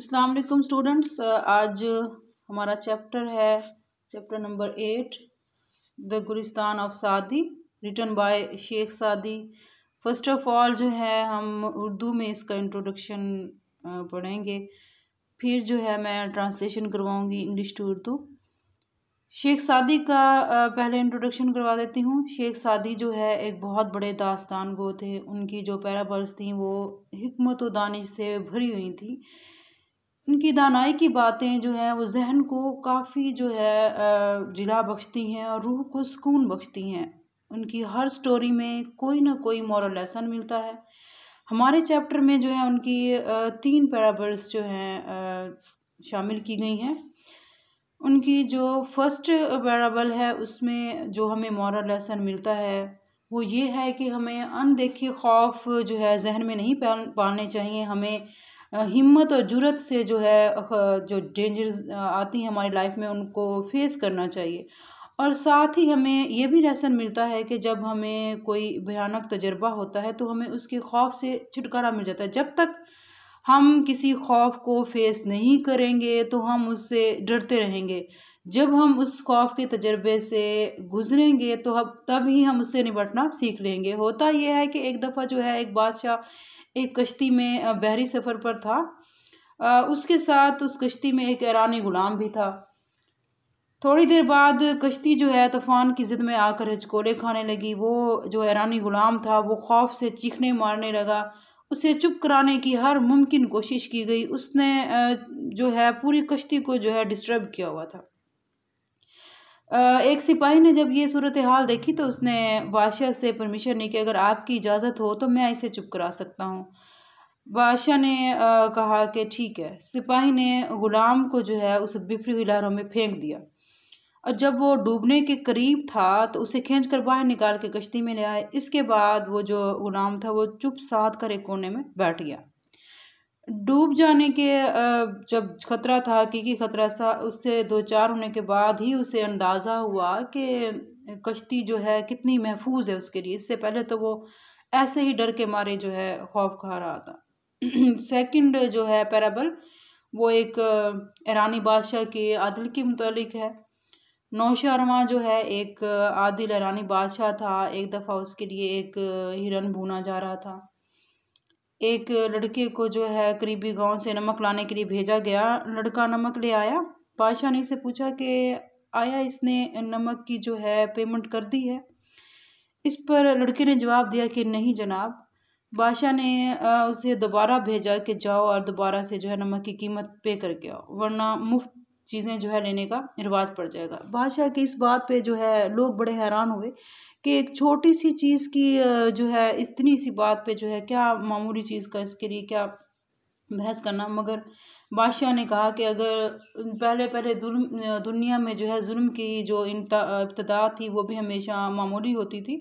अस्सलाम वालेकुम स्टूडेंट्स आज हमारा चैप्टर है chapter number eight the Gulistan of Saadi written by Sheikh Saadi first of all जो है हम उर्दू में इसका इंट्रोडक्शन पढ़ेंगे फिर जो है मैं ट्रांसलेशन करवाऊंगी English to Urdu Sheikh Saadi का पहले इंट्रोडक्शन करवा देती हूँ शेख सादी जो है एक बहुत बड़े दास्तान गो थे उनकी जो पैराबर्स थी वो हमत व दानिश से भरी हुई थी इनकी दानाई की बातें जो हैं वो जहन को काफ़ी जो है जिला बख्शती हैं और रूह को सुकून बख्शती हैं उनकी हर स्टोरी में कोई ना कोई मॉरल लेसन मिलता है हमारे चैप्टर में जो है उनकी तीन पैराबल्स जो हैं शामिल की गई हैं उनकी जो फर्स्ट पैराबल है उसमें जो हमें मॉरल लेसन मिलता है वो ये है कि हमें अनदेखे खौफ जो है जहन में नहीं पालने चाहिए हमें हिम्मत और जुरत से जो है जो डेंजर्स आती हैं हमारी लाइफ में उनको फेस करना चाहिए और साथ ही हमें यह भी रहसन मिलता है कि जब हमें कोई भयानक तजर्बा होता है तो हमें उसके खौफ से छुटकारा मिल जाता है जब तक हम किसी खौफ को फेस नहीं करेंगे तो हम उससे डरते रहेंगे जब हम उस खौफ के तजर्बे से गुजरेंगे तो हम तब ही हम उससे निपटना सीख लेंगे होता यह है कि एक दफ़ा जो है एक बादशाह एक कश्ती में बहरी सफ़र पर था उसके साथ उस कश्ती में एक ईरानी ग़ुलाम भी था थोड़ी देर बाद कश्ती जो है तूफ़ान की ज़िद में आकर हचकोले खाने लगी वो जो ईरानी ग़ुलाम था वो खौफ से चीखने मारने लगा उसे चुप कराने की हर मुमकिन कोशिश की गई उसने जो है पूरी कश्ती को जो है डिस्टर्ब किया हुआ था एक सिपाही ने जब ये सूरत हाल देखी तो उसने बादशाह से परमिशन ली कि अगर आपकी इजाज़त हो तो मैं इसे चुप करा सकता हूँ बादशाह ने कहा कि ठीक है सिपाही ने ग़ुलाम को जो है उस बिफरी हुई लहरों में फेंक दिया और जब वो डूबने के करीब था तो उसे खींच कर बाहर निकाल के कश्ती में ले आए इसके बाद वो जो ग़ुलाम था वो चुप साध कर एक कोने में बैठ गया डूब जाने के जब ख़तरा था हकीकी ख़तरा था उससे दो चार होने के बाद ही उसे अंदाज़ा हुआ कि कश्ती जो है कितनी महफूज है उसके लिए इससे पहले तो वो ऐसे ही डर के मारे जो है खौफ खा रहा था सेकंड जो है पैराबल वो एक ईरानी बादशाह के आदिल के मतलब है नौशरवा जो है एक आदिल ईरानी बादशाह था एक दफ़ा उसके लिए एक हिरन भूना जा रहा था एक लड़के को जो है करीबी गांव से नमक लाने के लिए भेजा गया लड़का नमक ले आया बादशाह ने इसे पूछा कि आया इसने नमक की जो है पेमेंट कर दी है इस पर लड़के ने जवाब दिया कि नहीं जनाब बादशाह ने उसे दोबारा भेजा कि जाओ और दोबारा से जो है नमक की कीमत पे करके आओ वरना मुफ्त चीज़ें जो है लेने का रिवाज पड़ जाएगा बादशाह की इस बात पे जो है लोग बड़े हैरान हुए कि एक छोटी सी चीज़ की जो है इतनी सी बात पे जो है क्या मामूली चीज़ का इसके लिए क्या बहस करना मगर बादशाह ने कहा कि अगर पहले पहले दुनिया में जो है जुल्म की जो इब्तदा थी वो भी हमेशा मामूली होती थी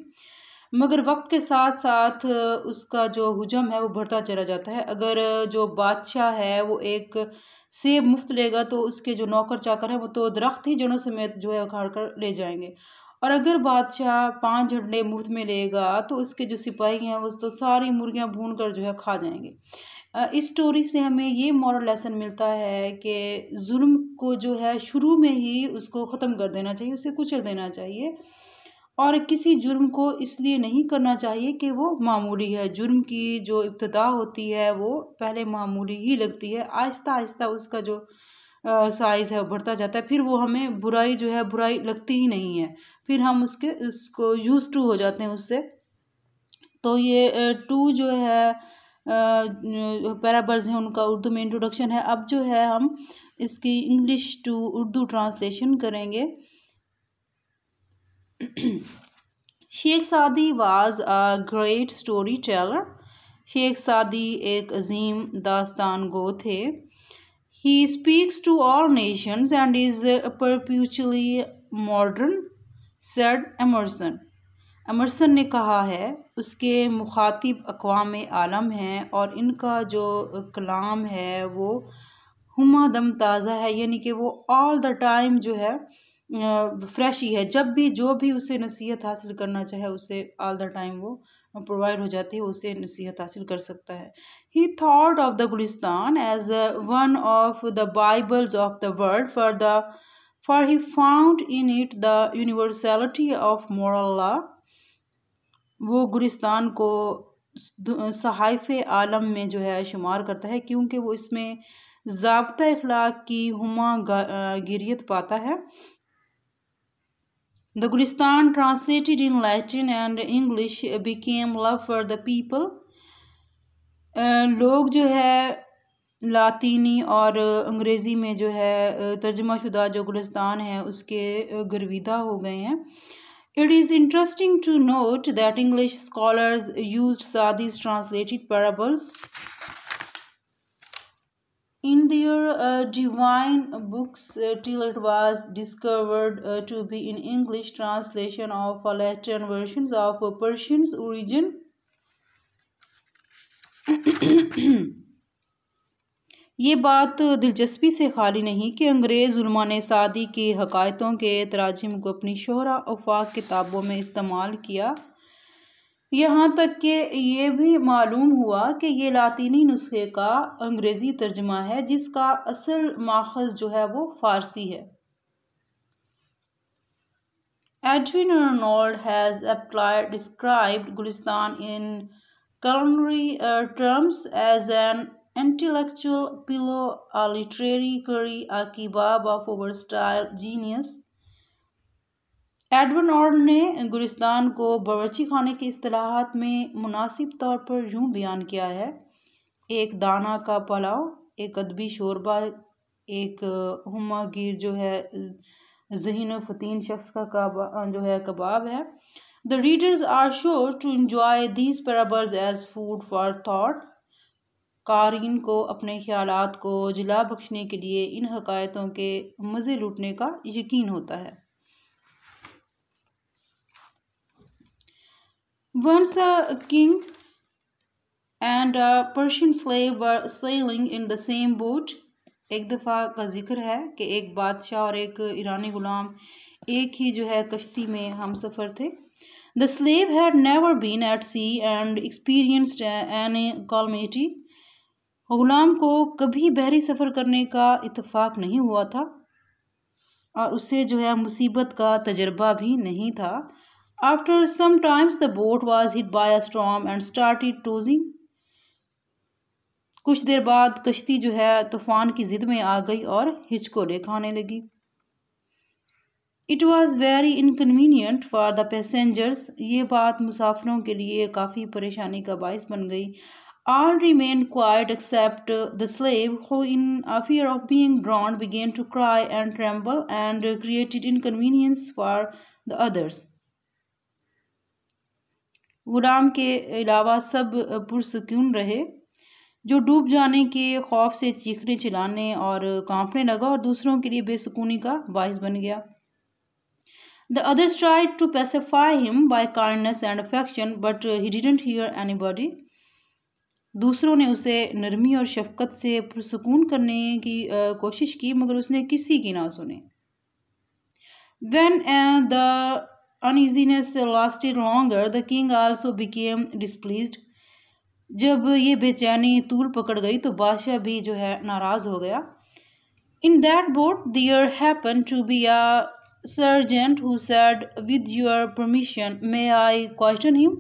मगर वक्त के साथ साथ उसका जो हजम है वो बढ़ता चला जाता है अगर जो बादशाह है वो एक सेब मुफ्त लेगा तो उसके जो नौकर चाकर है वो तो दरख्त ही जड़ों समेत जो है उखाड़ कर ले जाएंगे और अगर बादशाह पाँच झंडे मुफ्त में लेगा तो उसके जो सिपाही हैं वो तो सारी मुर्गियाँ भून कर जो है खा जाएंगे इस स्टोरी से हमें ये मॉरल लेसन मिलता है कि जुल्म को जो है शुरू में ही उसको ख़त्म कर देना चाहिए उसे कुचल देना चाहिए और किसी जुर्म को इसलिए नहीं करना चाहिए कि वो मामूली है जुर्म की जो इब्तदा होती है वो पहले मामूली ही लगती है आहिस्ता आहिस्ता उसका जो साइज़ है बढ़ता जाता है फिर वो हमें बुराई जो है बुराई लगती ही नहीं है फिर हम उसके उसको यूज़ टू हो जाते हैं उससे तो ये टू जो है पैराबर्स हैं उनका उर्दू में इंट्रोडक्शन है अब जो है हम इसकी इंग्लिश टू उर्दू ट्रांसलेशन करेंगे Sheikh Saadi was a great story teller Sheikh Saadi एक अजीम दास्तान गो थे He speaks to all nations and is perpetually modern, said Emerson. Emerson ne kaha hai uske mukhatib aqwam e alam hain aur inka jo kalam hai wo Huma दम ताज़ा है यानी कि वो all the time जो है फ्रेश ही है जब भी जो भी उसे नसीहत हासिल करना चाहे उसे ऑल द टाइम वो प्रोवाइड हो जाती है उससे नसीहत हासिल कर सकता है he thought of the Gulistan as one of the bibles of the world for the for he found in it the universality of moral वो गुलिस्तान को सहाइफ आलम में जो है शुमार करता है क्योंकि वो इसमें जबता अखलाक की हमा गिरियत पाता है The Gulistan, translated in Latin and English, became love for the people. लोग जो है लातीनी और अंग्रेज़ी में जो है तर्जमा शुदा जो गुलस्तान है उसके गर्विदा हो गए हैं It is interesting to note that English scholars used Sadi's translated parables in their uh, divine books uh, till it was discovered uh, to be in English translation of uh, Latin versions of uh, Persian's origin. ये बात दिलचस्पी से खाली नहीं कि अंग्रेज़ ने सादी की हकायतों के तराजिम को अपनी शहरा अफाक किताबों में इस्तेमाल किया यहाँ तक कि यह भी मालूम हुआ कि यह लातीनी नुस्खे का अंग्रेज़ी तर्जमा है जिसका असल माखज जो है वो फारसी है Edwin Arnold has aptly describe Gulistan in culinary terms as an intellectual pilau a literary curry a kebab of over style genius Edwin और ने गुलिस्तान को बावची खाने की असलाहत में मुनासिब तौर पर यूँ बयान किया है एक दाना का पलाव एक अदबी शोरबा एक हुमा गिर जो है जहन फतीन शख्स का कबा जो है कबाब है the readers are sure to enjoy these parables as food for thought कारीन को अपने ख्याल को जिला बख्शने के लिए इन हकायतों के मज़े लूटने का यकीन होता है Once a king persian slave were sailing in the same boat एक दफ़ा का जिक्र है कि एक बादशाह और एक ईरानी ग़ुलाम एक ही जो है कश्ती में हम सफ़र थे the slave had never been at sea and experienced an calamity ग़ुलाम को कभी बहरी सफ़र करने का इतफ़ाक़ नहीं हुआ था और उसे जो है मुसीबत का तजर्बा भी नहीं था After some times, the boat was hit by a storm and started tossing. कुछ देर बाद कश्ती जो है तूफान की ज़िद में आ गई और हिचकोले खाने लगी it was very inconvenient for the passengers ये बात मुसाफरों के लिए काफ़ी परेशानी का बायस बन गई All remained quiet except the slave, who, in a fear of being drowned, began to cry and tremble and created inconvenience for the others. गुलाम के अलावा सब पुरसकून रहे जो डूब जाने के खौफ से चीखने चिल्लाने और कांपने लगा और दूसरों के लिए बेसकूनी का बायस बन गया the others tried to pacify him by kindness and affection but he didn't hear anybody दूसरों ने उसे नरमी और शफकत से पुरसकून करने की कोशिश की मगर उसने किसी की ना सुने when the uneasiness lasted longer the king also became displeased. जब ये बेचैनी तूल पकड़ गई तो बादशाह भी जो है नाराज़ हो गया in that boat there happen to be a surgeon who said with your permission may I question him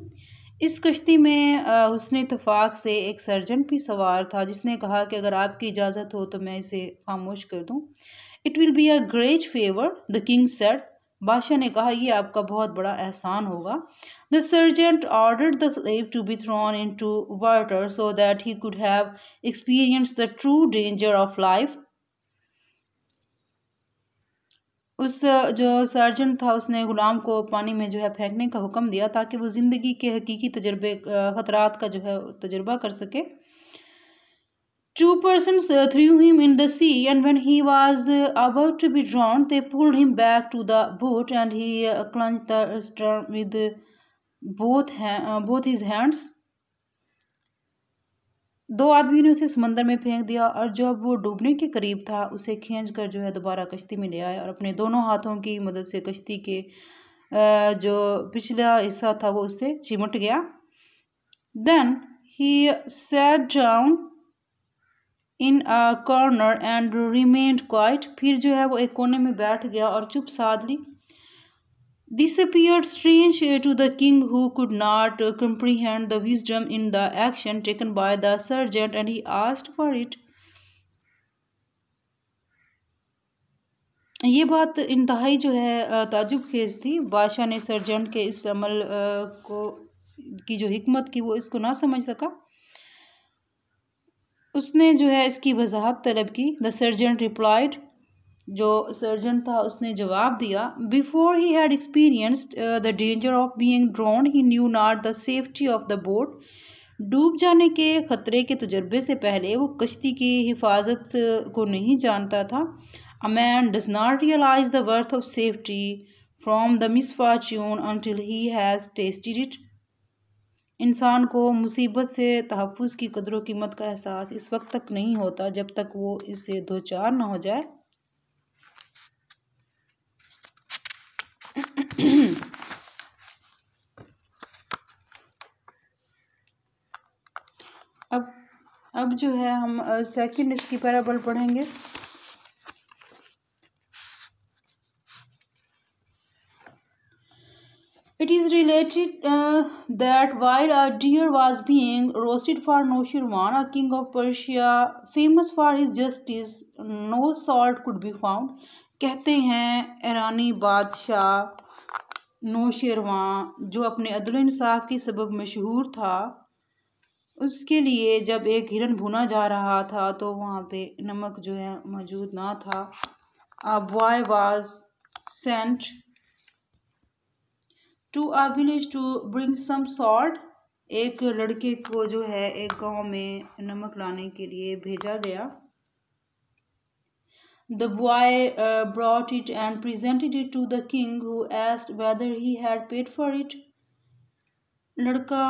इस कश्ती में उसने इतफाक़ से एक सर्जेंट भी सवार था जिसने कहा कि अगर आपकी इजाज़त हो तो मैं इसे खामोश कर दूँ it will be a great favour the king said बादशाह ने कहा यह आपका बहुत बड़ा एहसान होगा the surgeon order the slave to be thrown into water so that he could have experience the true danger of life उस जो सर्जन था उसने ग़ुलाम को पानी में जो है फेंकने का हुक्म दिया ताकि वो ज़िंदगी के हकीकी तजर्बे ख़तरात का जो है तजर्बा कर सके Two persons threw him in the sea, and when he was about to be drowned, they pulled him back to the boat, and he clutched the stern with both both his hands. दो आदमी ने उसे समंदर में फेंक दिया और जब वो डूबने के करीब था उसे खींच कर जो है दोबारा कश्ती में ले आए और अपने दोनों हाथों की मदद से कश्ती के जो पिछला हिस्सा था वो उससे चिमट गया then he sat down in a corner and remained quiet फिर जो है वो एक कोने में बैठ गया और चुप साध ली this appear strange to the king who could not comprehend the wisdom in the action taken by the surgeon and he asked for it ये बात इंतहाई जो है ताजुब खेज थी बादशाह ने सर्जेंट के इस अमल को की जो हमत की वो इसको ना समझ सका उसने जो है इसकी वजाहत तलब की द सर्जन रिप्लाइड जो सर्जन था उसने जवाब दिया before he had experienced the danger of being drowned he knew not the safety of the boat डूब जाने के ख़तरे के तजर्बे से पहले वो कश्ती की हिफाजत uh, को नहीं जानता था a man does not realise the worth of safety from the fortune until he has tested it इंसान को मुसीबत से तहफ़ की कदर कीमत का एहसास इस वक्त तक नहीं होता जब तक वो इससे दो चार ना हो जाए अब अब जो है हम सेकंड इसकी पैराबल पढ़ेंगे that while a deer was being roasted for Noshirwan, a king of Persia, famous for his justice, no salt could be found. कहते हैं ईरानी बादशाह नौशरवां जो अपने अदल इंसाफ के सबब मशहूर था उसके लिए जब एक हिरन भुना जा रहा था तो वहाँ पे नमक जो है मौजूद ना था a boy was sent to a village to bring some salt एक लड़के को जो है एक गांव में नमक लाने के लिए भेजा गया the boy brought it and presented it to the king who asked whether he had paid for it लड़का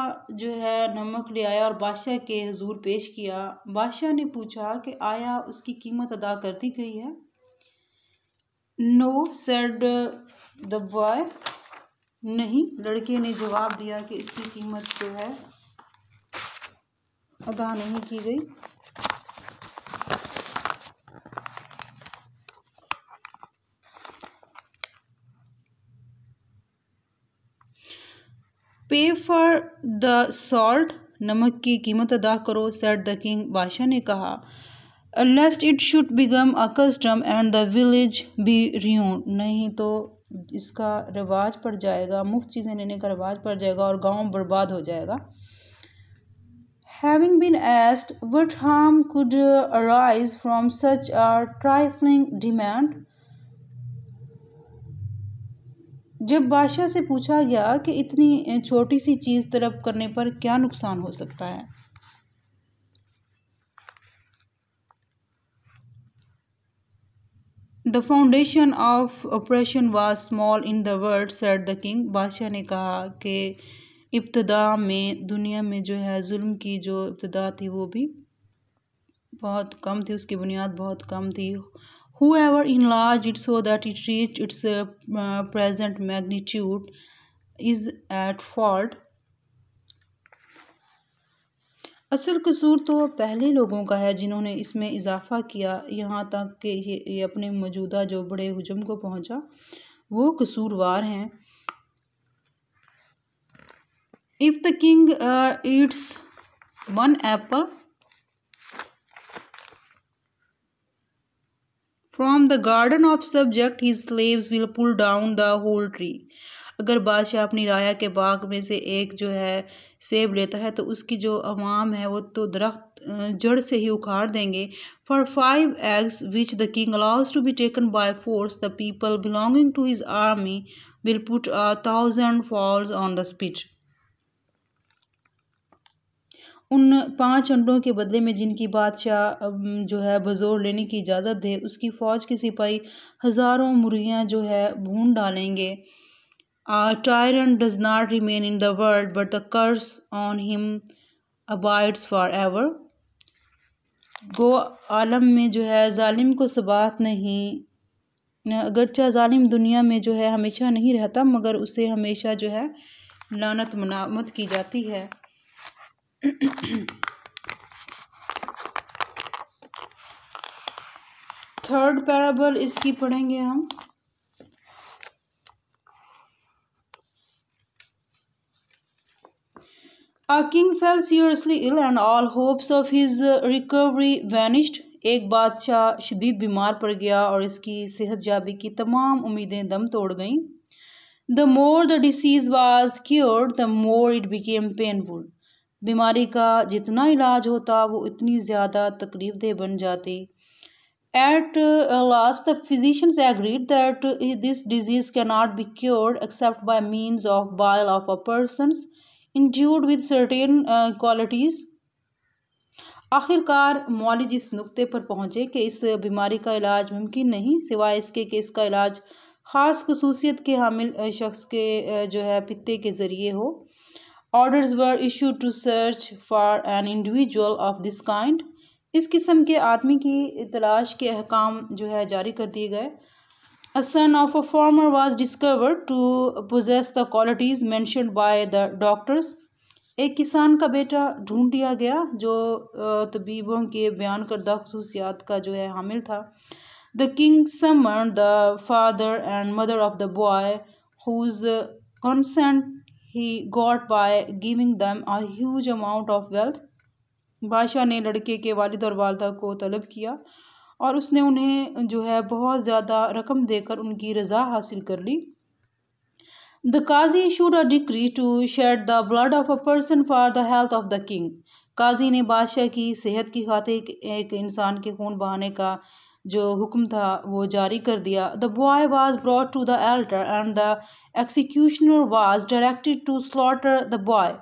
जो है नमक ले आया और बादशाह के हजूर पेश किया बादशाह ने पूछा कि आया उसकी कीमत अदा कर दी गई है नो सेड द बॉय नहीं लड़के ने जवाब दिया कि इसकी कीमत जो है अदा नहीं की गई पे फॉर द सॉल्ट नमक की कीमत अदा करो सेट द किंग बादशाह ने कहा lest it should become a custom and the village be ruined नहीं तो इसका रिवाज पड़ जाएगा मुफ्त चीज़ें लेने का रिवाज पड़ जाएगा और गांव बर्बाद हो जाएगा having been asked what harm could arise from such a trifling demand जब बादशाह से पूछा गया कि इतनी छोटी सी चीज़ तलब करने पर क्या नुकसान हो सकता है the foundation of oppression was small in the world said the king बादशाह ने कहा कि इब्तदा में दुनिया में जो है जुल्म की जो इब्तदा थी वो भी बहुत कम थी उसकी बुनियाद बहुत कम थी whoever enlarged it so that it reach its present magnitude is at fault असल कसूर तो पहले लोगों का है जिन्होंने इसमें इजाफ़ा किया यहाँ तक कि ये, ये अपने मौजूदा जो बड़े हजम को पहुँचा वो कसूरवार हैं if the king eats one apple from the garden of subject his slaves will pull down the whole tree अगर बादशाह अपनी राया के बाग में से एक जो है सेब लेता है तो उसकी जो अवाम है वो तो दरख्त जड़ से ही उखाड़ देंगे for five eggs which the king allows to be taken by force the people belonging to his army will put a thousand fowls on the spit उन पांच अंडों के बदले में जिनकी बादशाह जो है बज़ोर लेने की इजाज़त दे उसकी फ़ौज के सिपाही हज़ारों मुर्गियां जो है भून डालेंगे A tyrant does not remain in the world, but the curse on him abides forever. गो आलम में जो है ालिम को सबात नहीं अगरचा ालिम दुनिया में जो है हमेशा नहीं रहता मगर उसे हमेशा जो है लानत मनामत की जाती है थर्ड पैराबल इसकी पढ़ेंगे हम A king fell seriously ill and all hopes of his uh, recovery vanished. एक बादशाह शदीद बीमार पड़ गया और इसकी सेहत जाबी की तमाम उम्मीदें दम तोड़ गईं the more the disease was cured the more it became painful बीमारी का जितना इलाज होता वो इतनी ज़्यादा तकलीफ देह बन जाती at last the physicians agreed that this disease can not be cured except by means of bile of a persons endued with certain qualities आखिरकार मॉलिज इस नुक्ते पर पहुँचे कि इस बीमारी का इलाज मुमकिन नहीं सिवाय इसके कि इसका इलाज ख़ास खसूसियत के हामिल शख्स के जो है पत्ते के ज़रिए हो orders were issued to search for an individual of this kind इस किस्म के आदमी की तलाश के अहकाम जो है जारी कर दिए गए A son of a farmer was discovered to possess the qualities mentioned by the doctors. एक किसान का बेटा ढूंढ लिया गया जो तबीबों के बयान करदा खसूसियात का जो है हामिल था the king summoned the father and mother of the boy whose consent he got by giving them a amount of wealth बादशाह ने लड़के के वालिद और वालदा को तलब किया और उसने उन्हें जो है बहुत ज़्यादा रकम देकर उनकी रज़ा हासिल कर ली the qazi issued a decree to shed the blood of a person for the health of the king qazi ने बादशाह की सेहत की खातिर एक इंसान के खून बहाने का जो हुक्म था वो जारी कर दिया the boy was brought to the altar and the executioner was directed to slaughter the boy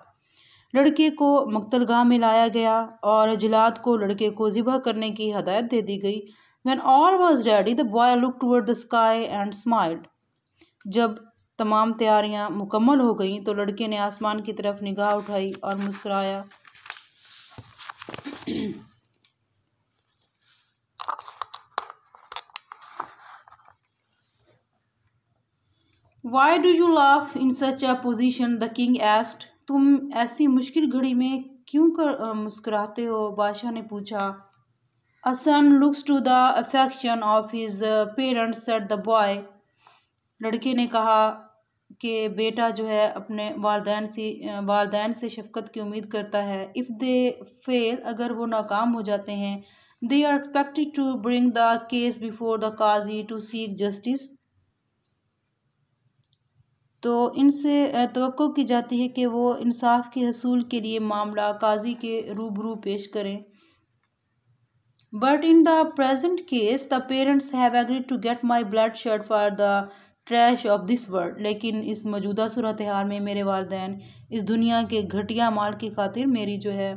लड़के को मकतलगाह में लाया गया और जिलाद को लड़के को ज़िबा करने की हदायत दे दी गई when all was ready the boy look toward the sky and smiled जब तमाम तैयारियां मुकम्मल हो गईं तो लड़के ने आसमान की तरफ निगाह उठाई और मुस्कराया why do you laugh in such a position the king asked तुम ऐसी मुश्किल घड़ी में क्यों कर मुस्कुराते हो बादशाह ने पूछा a son looks to the affection of of parents at the boy लड़के ने कहा कि बेटा जो है अपने वालदेन से वालदेन से शफकत की उम्मीद करता है इफ़ दे फेल अगर वो नाकाम हो जाते हैं they are expected to bring the case before the qazi to seek justice तो इनसे तो की जाती है कि वो इंसाफ के हसूल के लिए मामला काजी के रूबरू पेश करें but in the present case the parents have agreed to get my blood shed for the trash of this world लेकिन इस मौजूदा सूरत हाल में मेरे वालदेन इस दुनिया के घटिया माल की खातिर मेरी जो है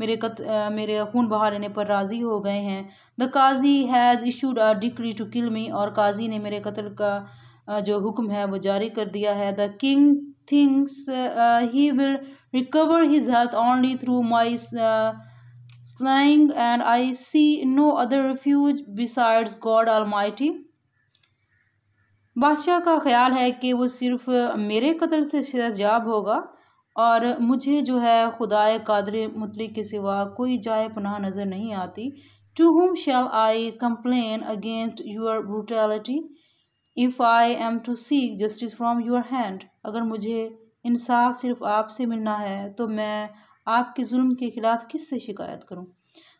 मेरे कत आ, मेरे खून बहा लेने पर राज़ी हो गए हैं the qazi has issued a decree to kill me और काजी ने मेरे कत्ल का जो हुक्म है वो जारी कर दिया है the king thinks he will recover his health only through my slaying and I see no other refuge besides God almighty बादशाह का ख्याल है कि वो सिर्फ मेरे कतल से शहजाब होगा और मुझे जो है खुदाए कादर मुतलिक के सिवा कोई जाए पनाह नज़र नहीं आती to whom shall I complain against your brutality if I am to seek justice from your hand अगर मुझे इंसाफ सिर्फ आपसे मिलना है तो मैं आपके जुल्म के खिलाफ किससे शिकायत करूँ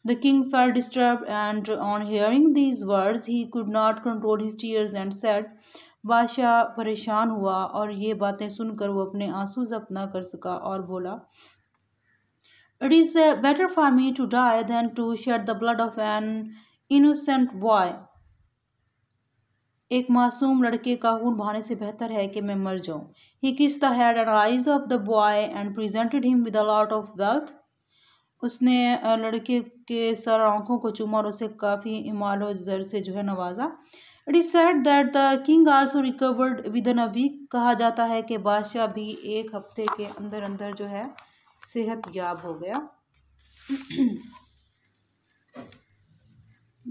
the king felt disturbed and on hearing these words he could not control his tears and said बादशाह परेशान हुआ और ये बातें सुनकर वो अपने आंसू जब ना कर सका और बोला it is better for me to die than to shed the blood of an innocent boy एक मासूम लड़के का खून बहाने से बेहतर है कि मैं मर जाऊं ही kiss the head and eyes of the boy and presented him with lot of wealth उसने लड़के के सर आंखों को चूमा और उसे काफ़ी इमाल जर से जो है नवाजा it is said that the king also recovered within a week कहा जाता है कि बादशाह भी एक हफ्ते के अंदर अंदर जो है सेहत याब हो गया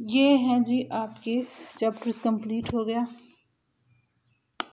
ये हैं जी आपके चैप्टर्स कंप्लीट हो गया